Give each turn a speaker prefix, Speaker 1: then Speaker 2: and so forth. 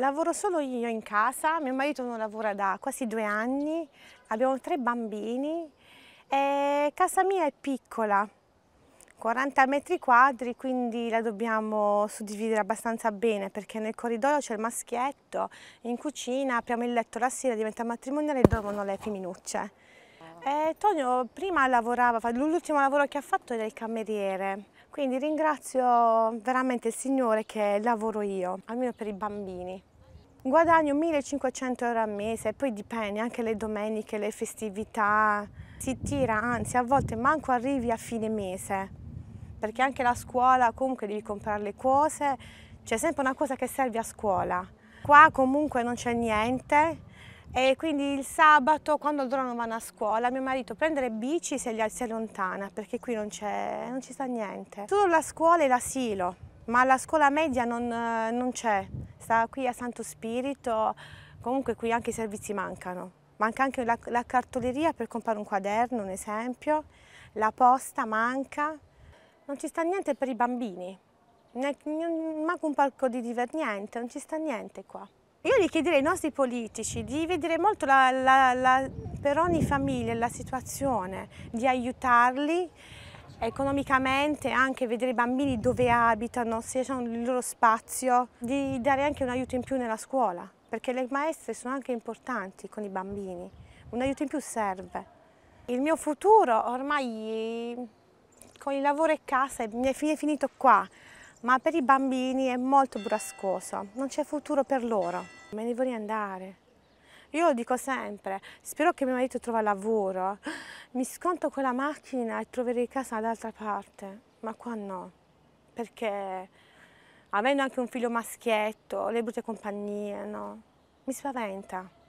Speaker 1: Lavoro solo io in casa, mio marito non lavora da quasi due anni, abbiamo tre bambini e casa mia è piccola, 40 metri quadri, quindi la dobbiamo suddividere abbastanza bene perché nel corridoio c'è il maschietto, in cucina apriamo il letto la sera, diventa matrimoniale e dormono le femminucce. Eh, Tonio prima lavorava, l'ultimo lavoro che ha fatto era il cameriere, quindi ringrazio veramente il Signore che lavoro io, almeno per i bambini. Guadagno 1500 euro al mese, poi dipende anche le domeniche, le festività. Si tira, anzi a volte manco arrivi a fine mese, perché anche la scuola comunque devi comprare le cose, c'è sempre una cosa che serve a scuola. Qua comunque non c'è niente, e quindi il sabato quando loro non vanno a scuola mio marito prende le bici se li si allontana perché qui non, non ci sta niente. Solo la scuola e l'asilo, ma la scuola media non, non c'è, sta qui a Santo Spirito, comunque qui anche i servizi mancano. Manca anche la, la cartoleria per comprare un quaderno, un esempio, la posta manca, non ci sta niente per i bambini, manca un palco di divertimento, non ci sta niente qua. Io gli chiederei ai nostri politici di vedere molto la, la, la, per ogni famiglia la situazione, di aiutarli economicamente, anche vedere i bambini dove abitano, se c'è il loro spazio, di dare anche un aiuto in più nella scuola, perché le maestre sono anche importanti con i bambini, un aiuto in più serve. Il mio futuro ormai con il lavoro e casa è finito qua ma per i bambini è molto brascoso, non c'è futuro per loro. Me ne vorrei andare. Io lo dico sempre, spero che mio marito trova lavoro, mi sconto con la macchina e troverei casa dall'altra parte, ma qua no, perché avendo anche un figlio maschietto, le brutte compagnie, no, mi spaventa.